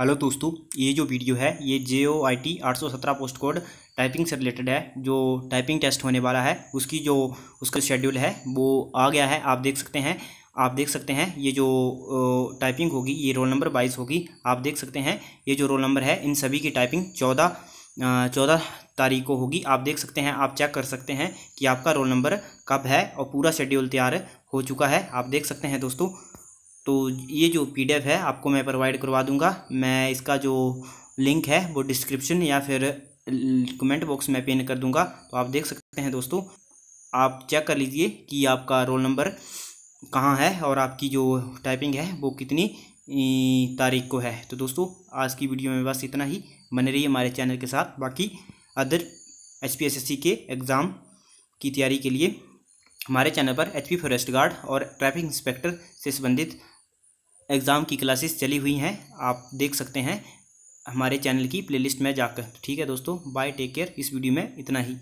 hello दोस्तों ये जो वीडियो है ये जे ओ आई टी आठ सौ सत्रह पोस्ट कोड टाइपिंग से रिलेटेड है जो टाइपिंग टेस्ट होने वाला है उसकी जो उसका शेड्यूल है वो आ गया है आप देख सकते हैं आप देख सकते हैं ये जो टाइपिंग होगी ये रोल नंबर बाईस होगी आप देख सकते हैं ये जो रोल नंबर है इन सभी की टाइपिंग चौदह चौदह तारीख को होगी आप देख सकते हैं आप चेक कर सकते हैं कि आपका रोल नंबर कब है और पूरा शेड्यूल तैयार हो चुका है आप देख सकते हैं दोस्तों तो ये जो पी है आपको मैं प्रोवाइड करवा दूँगा मैं इसका जो लिंक है वो डिस्क्रिप्शन या फिर कमेंट बॉक्स में पेन कर दूंगा तो आप देख सकते हैं दोस्तों आप चेक कर लीजिए कि आपका रोल नंबर कहाँ है और आपकी जो टाइपिंग है वो कितनी तारीख को है तो दोस्तों आज की वीडियो में बस इतना ही बने रहिए हमारे चैनल के साथ बाकी अदर एच के एग्ज़ाम की तैयारी के लिए हमारे चैनल पर एच पी फॉरेस्ट गार्ड और ट्रैफिक इंस्पेक्टर से संबंधित एग्ज़ाम की क्लासेस चली हुई हैं आप देख सकते हैं हमारे चैनल की प्लेलिस्ट में जाकर ठीक है दोस्तों बाय टेक केयर इस वीडियो में इतना ही